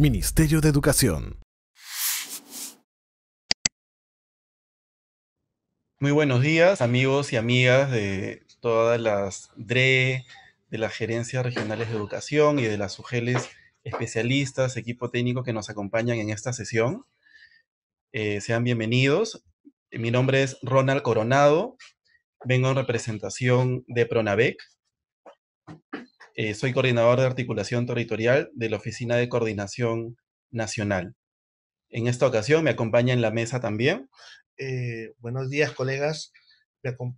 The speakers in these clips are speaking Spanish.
Ministerio de Educación. Muy buenos días, amigos y amigas de todas las DRE, de las gerencias regionales de educación y de las UGELES especialistas, equipo técnico que nos acompañan en esta sesión. Eh, sean bienvenidos. Mi nombre es Ronald Coronado. Vengo en representación de Pronavec, eh, soy coordinador de articulación territorial de la Oficina de Coordinación Nacional. En esta ocasión me acompaña en la mesa también. Eh, buenos días, colegas.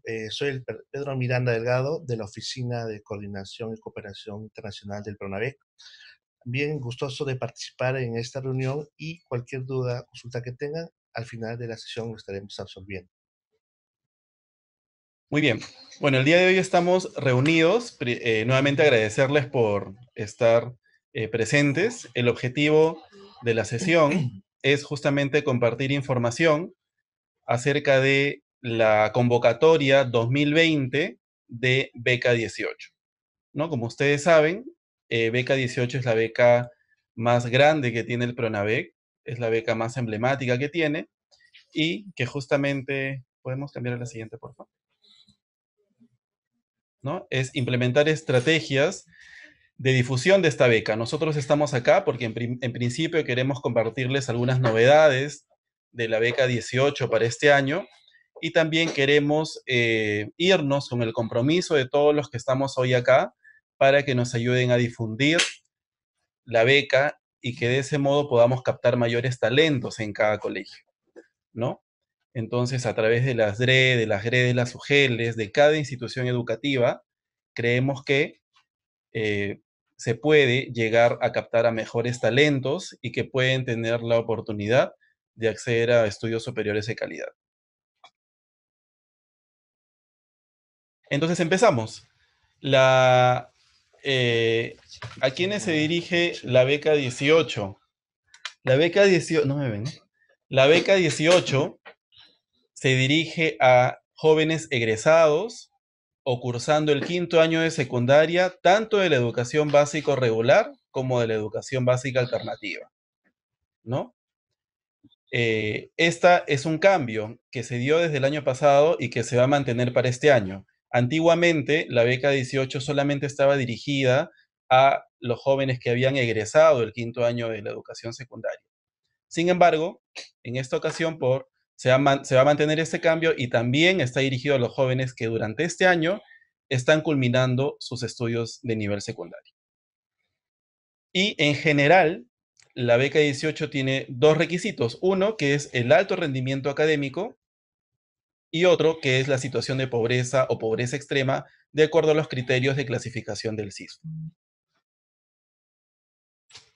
Eh, soy Pedro Miranda Delgado de la Oficina de Coordinación y Cooperación Internacional del PRONAVEC. Bien gustoso de participar en esta reunión y cualquier duda, consulta que tengan, al final de la sesión lo estaremos absorbiendo. Muy bien. Bueno, el día de hoy estamos reunidos. Eh, nuevamente agradecerles por estar eh, presentes. El objetivo de la sesión es justamente compartir información acerca de la convocatoria 2020 de Beca 18. ¿No? Como ustedes saben, eh, Beca 18 es la beca más grande que tiene el PRONAVEC, es la beca más emblemática que tiene y que justamente, podemos cambiar a la siguiente, por favor ¿no? Es implementar estrategias de difusión de esta beca. Nosotros estamos acá porque en, principio queremos compartirles algunas novedades de la beca 18 para este año y también queremos eh, irnos con el compromiso de todos los que estamos hoy acá para que nos ayuden a difundir la beca y que de ese modo podamos captar mayores talentos en cada colegio, ¿no? Entonces, a través de las DRE, de las GRE, de las UGELES, de cada institución educativa, creemos que eh, se puede llegar a captar a mejores talentos y que pueden tener la oportunidad de acceder a estudios superiores de calidad. Entonces empezamos. Eh, ¿A quiénes se dirige la beca 18? La beca 18, no me ven. ¿eh? La beca 18 se dirige a jóvenes egresados o cursando el quinto año de secundaria, tanto de la educación básica regular como de la educación básica alternativa. ¿No? Eh, esta es un cambio que se dio desde el año pasado y que se va a mantener para este año. Antiguamente, la beca 18 solamente estaba dirigida a los jóvenes que habían egresado el quinto año de la educación secundaria. Sin embargo, en esta ocasión, por se va, a mantener este cambio y también está dirigido a los jóvenes que durante este año están culminando sus estudios de nivel secundario. Y en general, la beca 18 tiene dos requisitos. Uno, que es el alto rendimiento académico, y otro, que es la situación de pobreza o pobreza extrema, de acuerdo a los criterios de clasificación del CIS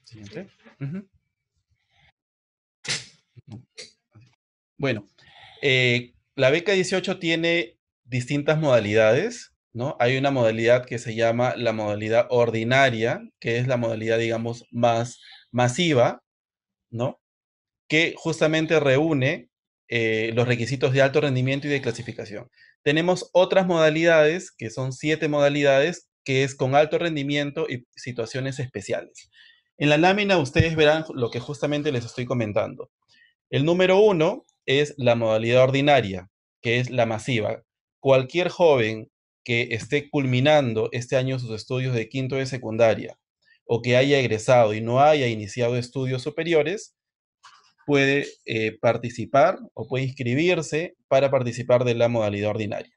Siguiente. Bueno, eh, la beca 18 tiene distintas modalidades, ¿no? Hay una modalidad que se llama la modalidad ordinaria, que es la modalidad, digamos, más masiva, ¿no? Que justamente reúne eh, los requisitos de alto rendimiento y de clasificación. Tenemos otras modalidades, que son siete modalidades, que es con alto rendimiento y situaciones especiales. En la lámina ustedes verán lo que justamente les estoy comentando. El número uno es la modalidad ordinaria, que es la masiva. Cualquier joven que esté culminando este año sus estudios de quinto de secundaria o que haya egresado y no haya iniciado estudios superiores, puede eh, participar o puede inscribirse para participar de la modalidad ordinaria.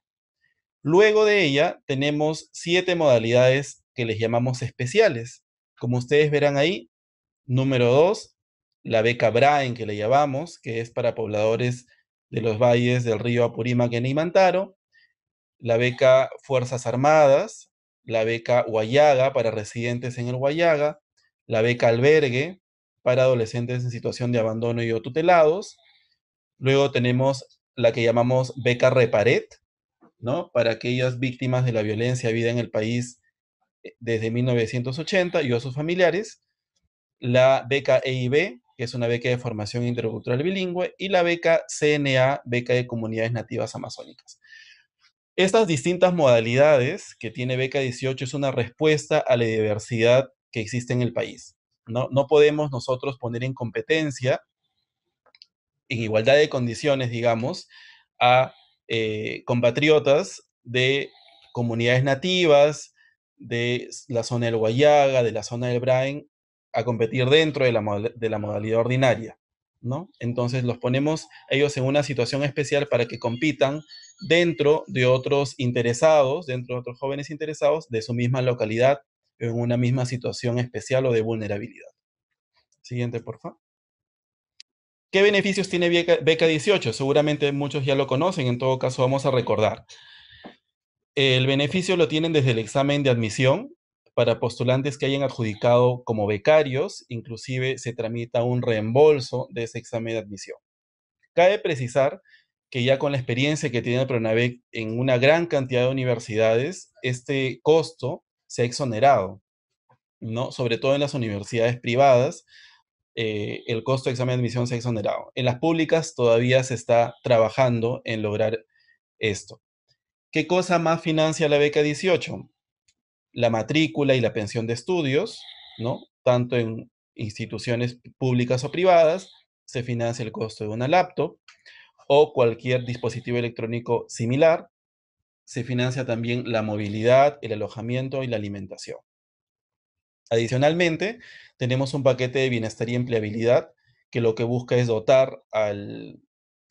Luego de ella tenemos siete modalidades que les llamamos especiales. Como ustedes verán ahí, número dos la beca Braen que le llamamos, que es para pobladores de los valles del río Apurímac en Imantaro, la beca Fuerzas Armadas, la beca Guayaga para residentes en el Guayaga, la beca Albergue para adolescentes en situación de abandono y o tutelados. Luego tenemos la que llamamos beca Reparet, ¿no? Para aquellas víctimas de la violencia vida en el país eh, desde 1980 y a sus familiares. La beca EIB que es una beca de formación intercultural bilingüe, y la beca CNA, beca de comunidades nativas amazónicas. Estas distintas modalidades que tiene Beca 18 es una respuesta a la diversidad que existe en el país. No, no podemos nosotros poner en competencia, en igualdad de condiciones, digamos, a eh, compatriotas de comunidades nativas, de la zona del Guayaga, de la zona del Brain, a competir dentro de la, modalidad ordinaria, ¿no? Entonces los ponemos ellos en una situación especial para que compitan dentro de otros interesados, dentro de otros jóvenes interesados de su misma localidad, en una misma situación especial o de vulnerabilidad. Siguiente, por favor. ¿Qué beneficios tiene beca, beca 18? Seguramente muchos ya lo conocen, en todo caso vamos a recordar. El beneficio lo tienen desde el examen de admisión, para postulantes que hayan adjudicado como becarios, inclusive se tramita un reembolso de ese examen de admisión. Cabe precisar que ya con la experiencia que tiene el en una gran cantidad de universidades, este costo se ha exonerado, ¿no? Sobre todo en las universidades privadas, eh, el costo de examen de admisión se ha exonerado. En las públicas todavía se está trabajando en lograr esto. ¿Qué cosa más financia la beca 18? la matrícula y la pensión de estudios, ¿no? Tanto en instituciones públicas o privadas, se financia el costo de una laptop o cualquier dispositivo electrónico similar. Se financia también la movilidad, el alojamiento y la alimentación. Adicionalmente, tenemos un paquete de bienestar y empleabilidad que lo que busca es dotar al,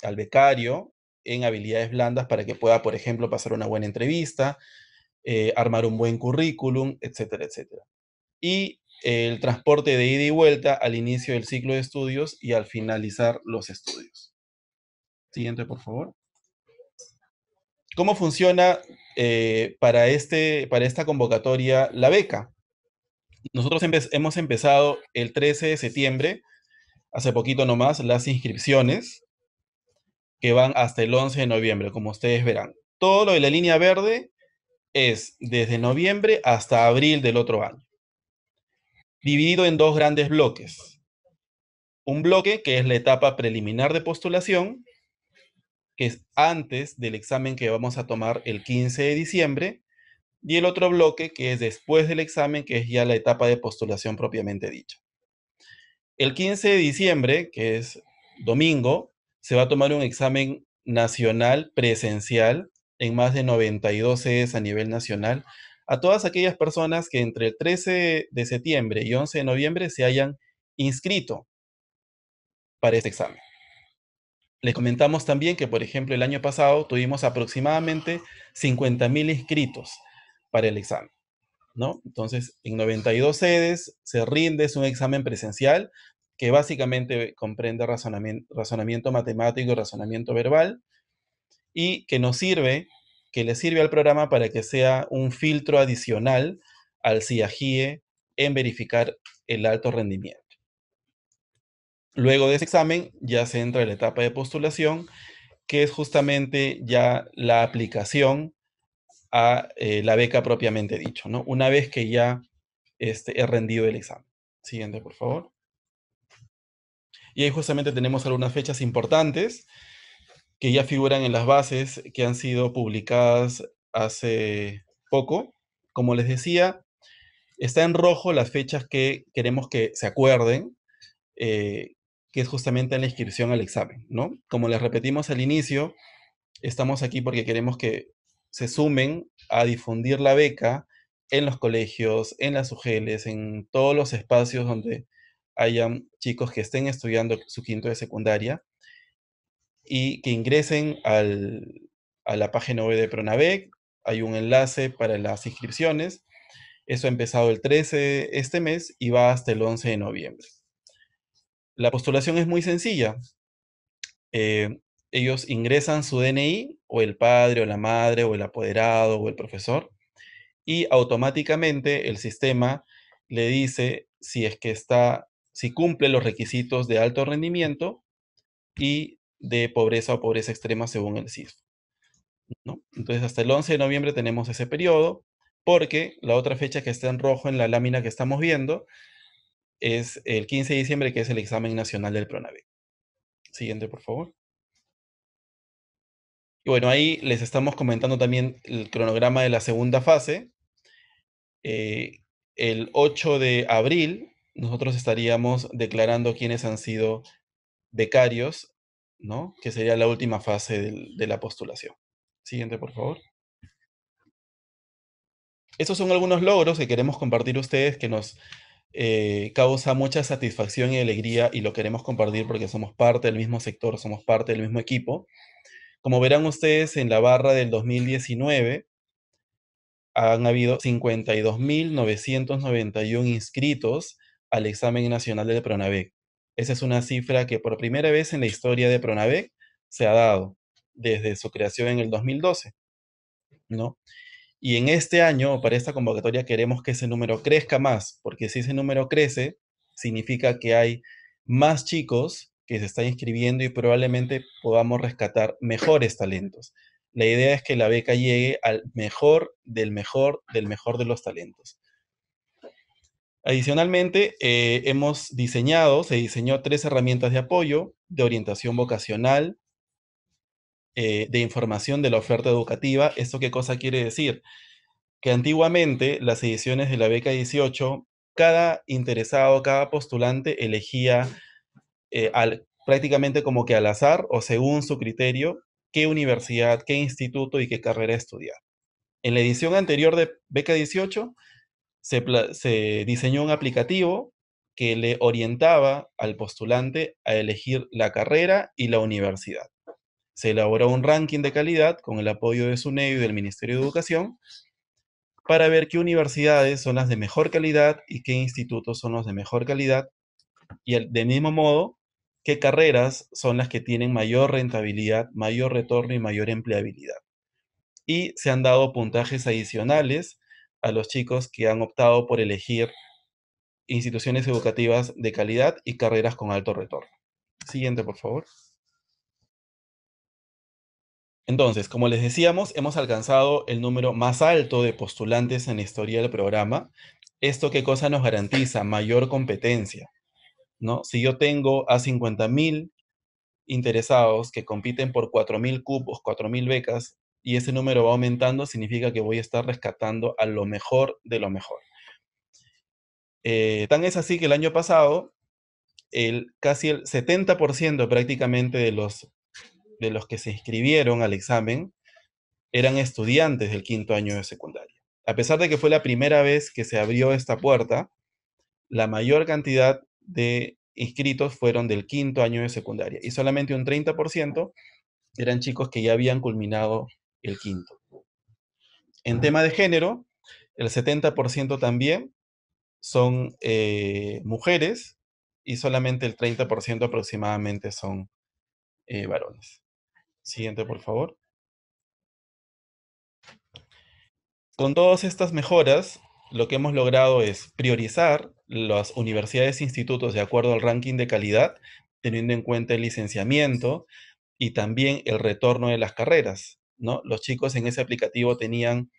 al becario en habilidades blandas para que pueda, por ejemplo, pasar una buena entrevista, eh, armar un buen currículum, etcétera, etcétera. Y el transporte de ida y vuelta al inicio del ciclo de estudios y al finalizar los estudios. Siguiente, por favor. ¿Cómo funciona eh, para, este, para esta convocatoria la beca? Nosotros hemos empezado el 13 de septiembre, hace poquito nomás, las inscripciones que van hasta el 11 de noviembre, como ustedes verán. Todo lo de la línea verde es desde noviembre hasta abril del otro año, dividido en dos grandes bloques. Un bloque que es la etapa preliminar de postulación, que es antes del examen que vamos a tomar el 15 de diciembre, y el otro bloque que es después del examen, que es ya la etapa de postulación propiamente dicha. El 15 de diciembre, que es domingo, se va a tomar un examen nacional presencial en más de 92 sedes a nivel nacional a todas aquellas personas que entre el 13 de septiembre y 11 de noviembre se hayan inscrito para este examen. le comentamos también que, por ejemplo, el año pasado tuvimos aproximadamente 50.000 inscritos para el examen. ¿no? Entonces, en 92 sedes se rinde, es un examen presencial que básicamente comprende razonamiento, razonamiento matemático y razonamiento verbal y que nos sirve, que le sirve al programa para que sea un filtro adicional al CIAGIE en verificar el alto rendimiento. Luego de ese examen ya se entra en la etapa de postulación, que es justamente ya la aplicación a eh, la beca propiamente dicho, ¿no? Una vez que ya este, he rendido el examen. Siguiente, por favor. Y ahí justamente tenemos algunas fechas importantes que ya figuran en las bases que han sido publicadas hace poco. Como les decía, está en rojo las fechas que queremos que se acuerden, eh, que es justamente en la inscripción al examen, ¿no? Como les repetimos al inicio, estamos aquí porque queremos que se sumen a difundir la beca en los colegios, en las UGLs, en todos los espacios donde hayan chicos que estén estudiando su quinto de secundaria y que ingresen a la página web de Pronavec. Hay un enlace para las inscripciones. Eso ha empezado el 13 este mes y va hasta el 11 de noviembre. La postulación es muy sencilla. Eh, ellos ingresan su DNI o el padre o la madre o el apoderado o el profesor y automáticamente el sistema le dice si es que está, si cumple los requisitos de alto rendimiento y de pobreza o pobreza extrema según el cis Entonces, hasta el 11 de noviembre tenemos ese periodo, porque la otra fecha que está en rojo en la lámina que estamos viendo es el 15 de diciembre, que es el examen nacional del PRONAVE. Siguiente, por favor. Y bueno, ahí les estamos comentando también el cronograma de la segunda fase. Eh, el 8 de abril nosotros estaríamos declarando quiénes han sido becarios ¿no? Que sería la última fase de la postulación. Siguiente, por favor. Estos son algunos logros que queremos compartir ustedes que nos eh, causa mucha satisfacción y alegría y lo queremos compartir porque somos parte del mismo sector, somos parte del mismo equipo. Como verán ustedes, en la barra del 2019 han habido 52.991 inscritos al examen nacional de PRONAVEC. Esa es una cifra que por primera vez en la historia de Pronavec se ha dado desde su creación en el 2012, ¿no? Y en este año, para esta convocatoria, queremos que ese número crezca más, porque si ese número crece, significa que hay más chicos que se están inscribiendo y probablemente podamos rescatar mejores talentos. La idea es que la beca llegue al mejor del mejor del mejor de los talentos. Adicionalmente, eh, hemos diseñado, se diseñó tres herramientas de apoyo, de orientación vocacional, eh, de información de la oferta educativa. ¿Esto qué cosa quiere decir? Que antiguamente las ediciones de la beca 18, cada interesado, cada postulante elegía eh, prácticamente como que al azar o según su criterio qué universidad, qué instituto y qué carrera estudiar. En la edición anterior de beca 18, se, diseñó un aplicativo que le orientaba al postulante a elegir la carrera y la universidad. Se elaboró un ranking de calidad con el apoyo de SUNEI y del Ministerio de Educación para ver qué universidades son las de mejor calidad y qué institutos son los de mejor calidad y de mismo modo qué carreras son las que tienen mayor rentabilidad, mayor retorno y mayor empleabilidad. Y se han dado puntajes adicionales a los chicos que han optado por elegir instituciones educativas de calidad y carreras con alto retorno. Siguiente, por favor. Entonces, como les decíamos, hemos alcanzado el número más alto de postulantes en la historia del programa. ¿Esto qué cosa nos garantiza? Mayor competencia. ¿no? Si yo tengo a 50.000 interesados que compiten por 4.000 cupos, 4.000 becas y ese número va aumentando, significa que voy a estar rescatando a lo mejor de lo mejor. Eh, tan es así que el año pasado, el, casi el 70% prácticamente de los, de los que se inscribieron al examen eran estudiantes del quinto año de secundaria. A pesar de que fue la primera vez que se abrió esta puerta, la mayor cantidad de inscritos fueron del quinto año de secundaria y solamente un 30% eran chicos que ya habían culminado el quinto. En tema de género, el 70% también son eh, mujeres y solamente el 30% aproximadamente son eh, varones. Siguiente, por favor. Con todas estas mejoras, lo que hemos logrado es priorizar las universidades e institutos de acuerdo al ranking de calidad, teniendo en cuenta el licenciamiento y también el retorno de las carreras. Los chicos en ese aplicativo tenían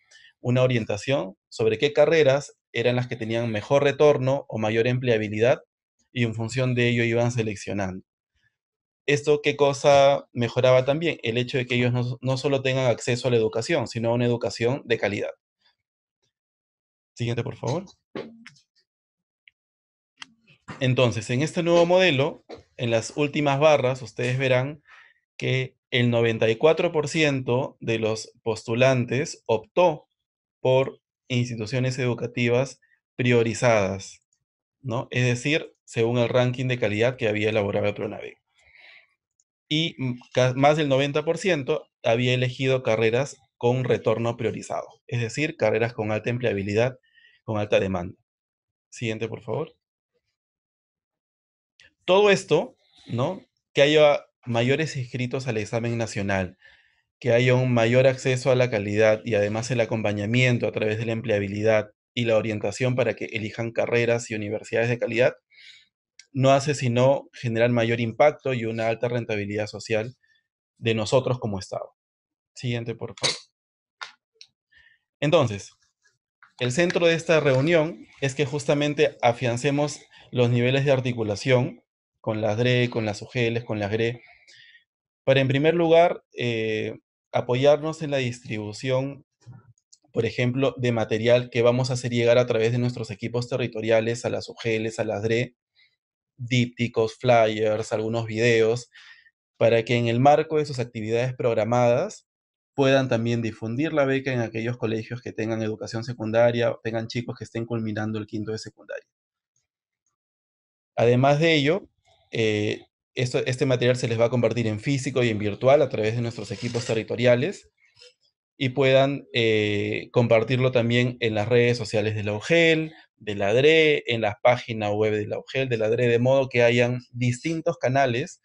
una orientación sobre qué carreras eran las que tenían mejor retorno o mayor empleabilidad y en función de ello iban seleccionando. ¿Esto qué cosa mejoraba también? El hecho de que ellos no, no solo tengan acceso a la educación, sino a una educación de calidad. Siguiente, por favor. Entonces, en este nuevo modelo, en las últimas barras, ustedes verán que el 94% de los postulantes optó por instituciones educativas priorizadas, ¿no? Es decir, según el ranking de calidad que había elaborado el PRONAVE. Y mm, más del 90% había elegido carreras con retorno priorizado, es decir, carreras con alta empleabilidad, con alta demanda. Siguiente, por favor. Todo esto, ¿no? Que haya mayores inscritos al examen nacional, que haya un mayor acceso a la calidad y además el acompañamiento a través de la empleabilidad y la orientación para que elijan carreras y universidades de calidad, no hace sino generar mayor impacto y una alta rentabilidad social de nosotros como Estado. Siguiente, por favor. Entonces, el centro de esta reunión es que justamente afiancemos los niveles de articulación con las DRE, con las UGELES, con las DRE, para en primer lugar eh, apoyarnos en la distribución, por ejemplo, de material que vamos a hacer llegar a través de nuestros equipos territoriales a las UGELES, a las DRE, dípticos, flyers, algunos videos, para que en el marco de sus actividades programadas puedan también difundir la beca en aquellos colegios que tengan educación secundaria o tengan chicos que estén culminando el quinto de secundaria. Además de ello, eh, este material se les va a convertir en físico y en virtual a través de nuestros equipos territoriales y puedan eh, compartirlo también en las redes sociales de la UGEL, de la DRE, en las páginas web de la UGEL, de la DRE, de modo que hayan distintos canales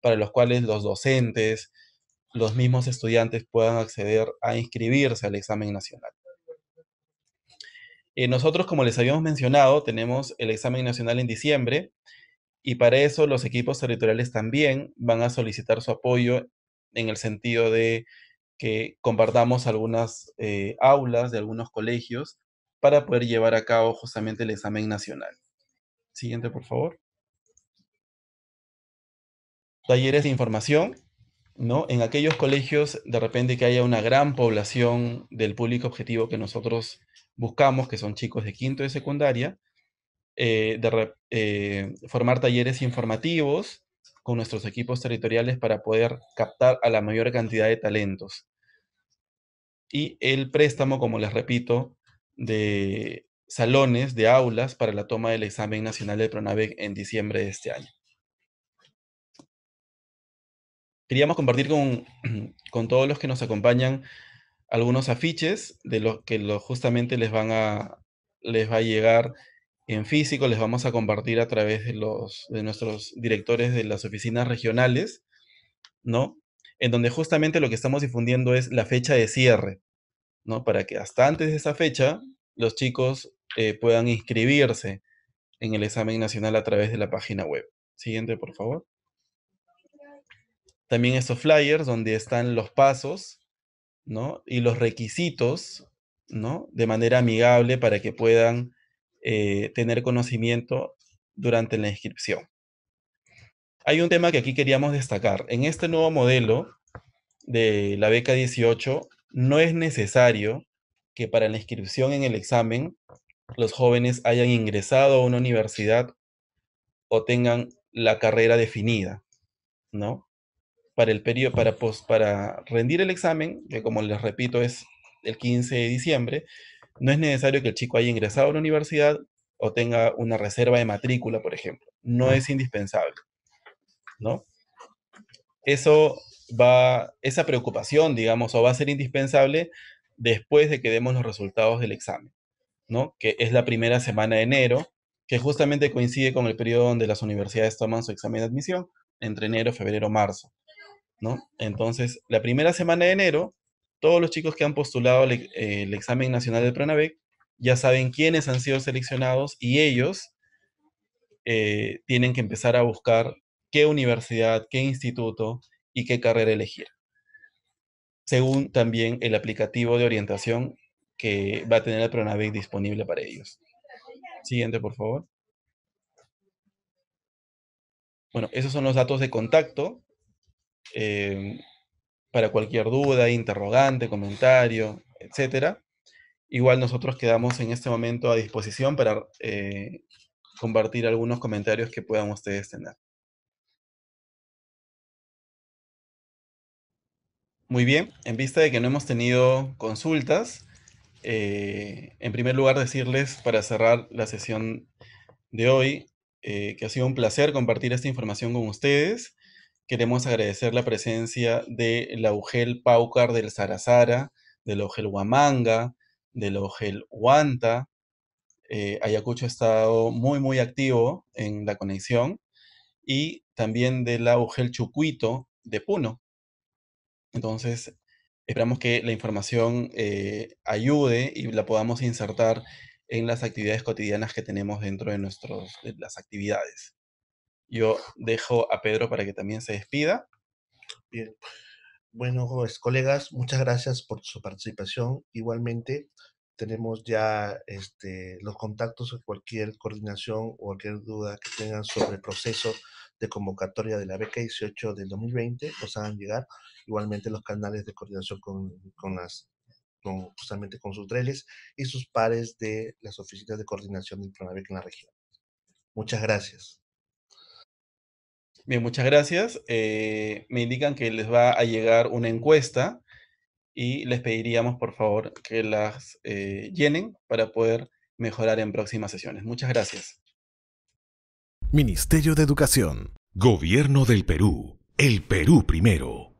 para los cuales los docentes, los mismos estudiantes puedan acceder a inscribirse al examen nacional. Eh, nosotros, como les habíamos mencionado, tenemos el examen nacional en diciembre y para eso los equipos territoriales también van a solicitar su apoyo en el sentido de que compartamos algunas eh, aulas de algunos colegios para poder llevar a cabo justamente el examen nacional. Siguiente, por favor. Talleres de información, ¿no? En aquellos colegios, de repente que haya una gran población del público objetivo que nosotros buscamos, que son chicos de quinto y secundaria, eh, de eh, formar talleres informativos con nuestros equipos territoriales para poder captar a la mayor cantidad de talentos. Y el préstamo, como les repito, de salones, de aulas para la toma del examen nacional de PRONAVEC en diciembre de este año. Queríamos compartir con, todos los que nos acompañan algunos afiches de los que justamente les van a les va a llegar en físico, les vamos a compartir a través de, los, de nuestros directores de las oficinas regionales, ¿no? En donde justamente lo que estamos difundiendo es la fecha de cierre, ¿no? Para que hasta antes de esa fecha los chicos eh, puedan inscribirse en el examen nacional a través de la página web. Siguiente, por favor. También estos flyers donde están los pasos, ¿no? Y los requisitos, ¿no? De manera amigable para que puedan eh, tener conocimiento durante la inscripción. Hay un tema que aquí queríamos destacar. En este nuevo modelo de la beca 18, no es necesario que para la inscripción en el examen los jóvenes hayan ingresado a una universidad o tengan la carrera definida, ¿no? Para el periodo, para, para rendir el examen, que como les repito es el 15 de diciembre, no es necesario que el chico haya ingresado a una universidad o tenga una reserva de matrícula, por ejemplo. No es indispensable, ¿no? Eso va, esa preocupación, digamos, o va a ser indispensable después de que demos los resultados del examen, ¿no? Que es la primera semana de enero, que justamente coincide con el periodo donde las universidades toman su examen de admisión, entre enero, febrero, marzo, ¿no? Entonces, la primera semana de enero todos los chicos que han postulado eh, el, examen nacional del PRONAVEC ya saben quiénes han sido seleccionados y ellos eh, tienen que empezar a buscar qué universidad, qué instituto y qué carrera elegir. Según también el aplicativo de orientación que va a tener el PRONAVEC disponible para ellos. Siguiente, por favor. Bueno, esos son los datos de contacto. Eh, para cualquier duda, interrogante, comentario, etc. Igual nosotros quedamos en este momento a disposición para eh, compartir algunos comentarios que puedan ustedes tener. Muy bien, en vista de que no hemos tenido consultas, eh, en primer lugar decirles para cerrar la sesión de hoy eh, que ha sido un placer compartir esta información con ustedes Queremos agradecer la presencia de la UGEL Paucar del Sarasara, de la UGEL Huamanga, de la UGEL Huanta. Eh, Ayacucho ha estado muy, muy activo en la conexión y también de la UGEL Chucuito de Puno. Entonces, esperamos que la información eh, ayude y la podamos insertar en las actividades cotidianas que tenemos dentro de, nuestras las actividades yo dejo a Pedro para que también se despida. Bien. Bueno, colegas, muchas gracias por su participación. Igualmente, tenemos ya este, los contactos o cualquier coordinación o cualquier duda que tengan sobre el proceso de convocatoria de la beca 18 del 2020, nos hagan llegar. Igualmente, los canales de coordinación con, las justamente con sus treles y sus pares de las oficinas de coordinación del Pronavec en la región. Muchas gracias. Bien, muchas gracias. Eh, me indican que les va a llegar una encuesta y les pediríamos, por favor, que las eh, llenen para poder mejorar en próximas sesiones. Muchas gracias. Ministerio de Educación. Gobierno del Perú. El Perú primero.